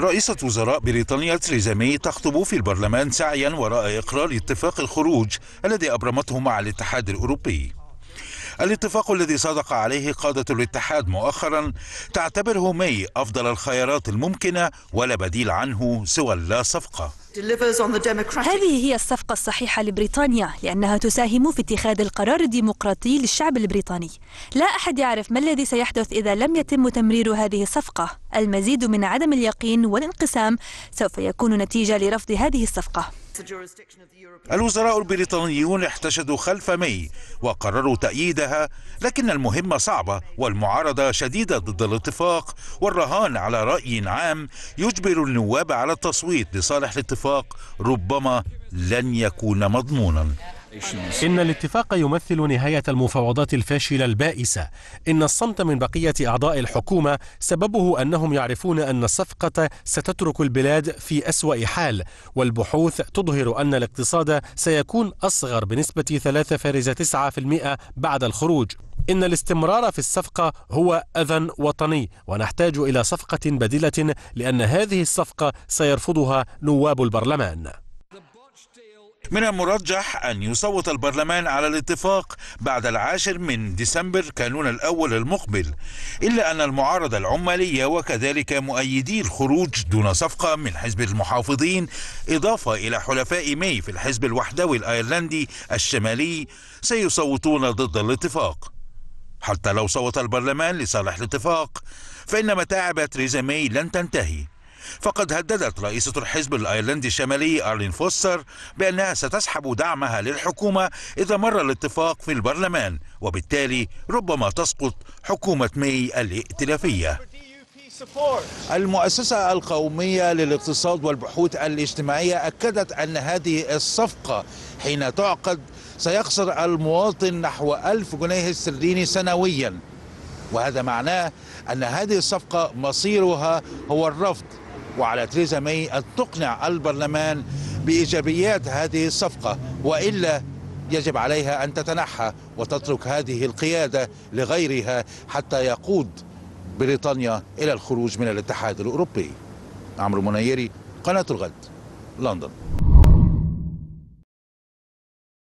رئيسة وزراء بريطانيا تريزا مي تخطب في البرلمان سعيا وراء إقرار اتفاق الخروج الذي أبرمته مع الاتحاد الأوروبي الاتفاق الذي صادق عليه قادة الاتحاد مؤخرا تعتبره مي أفضل الخيارات الممكنة ولا بديل عنه سوى اللا صفقة هذه هي الصفقة الصحيحة لبريطانيا لأنها تساهم في اتخاذ القرار الديمقراطي للشعب البريطاني لا أحد يعرف ما الذي سيحدث إذا لم يتم تمرير هذه الصفقة المزيد من عدم اليقين والانقسام سوف يكون نتيجة لرفض هذه الصفقة الوزراء البريطانيون احتشدوا خلف مي وقرروا تأييدها لكن المهمة صعبة والمعارضة شديدة ضد الاتفاق والرهان على رأي عام يجبر النواب على التصويت لصالح الاتفاق الاتفاق ربما لن يكون مضمونا إن الاتفاق يمثل نهاية المفاوضات الفاشلة البائسة إن الصمت من بقية أعضاء الحكومة سببه أنهم يعرفون أن الصفقة ستترك البلاد في أسوأ حال والبحوث تظهر أن الاقتصاد سيكون أصغر بنسبة 3.9% بعد الخروج إن الاستمرار في الصفقة هو أذى وطني ونحتاج إلى صفقة بديلة لأن هذه الصفقة سيرفضها نواب البرلمان من المرجح أن يصوت البرلمان على الاتفاق بعد العاشر من ديسمبر كانون الأول المقبل إلا أن المعارضة العمالية وكذلك مؤيدي الخروج دون صفقة من حزب المحافظين إضافة إلى حلفاء مي في الحزب الوحدوي الأيرلندي الشمالي سيصوتون ضد الاتفاق حتى لو صوت البرلمان لصالح الاتفاق فإن متاعب تريزا ماي لن تنتهي فقد هددت رئيسة الحزب الأيرلندي الشمالي أرلين فوستر بأنها ستسحب دعمها للحكومة إذا مر الاتفاق في البرلمان وبالتالي ربما تسقط حكومة ماي الائتلافية المؤسسة القومية للاقتصاد والبحوث الاجتماعية أكدت أن هذه الصفقة حين تعقد سيخسر المواطن نحو ألف جنيه استرليني سنويا وهذا معناه أن هذه الصفقة مصيرها هو الرفض وعلى تريزا مي أن تقنع البرلمان بإيجابيات هذه الصفقة وإلا يجب عليها أن تتنحى وتترك هذه القيادة لغيرها حتى يقود بريطانيا إلى الخروج من الاتحاد الأوروبي عمرو منيري قناة الغد لندن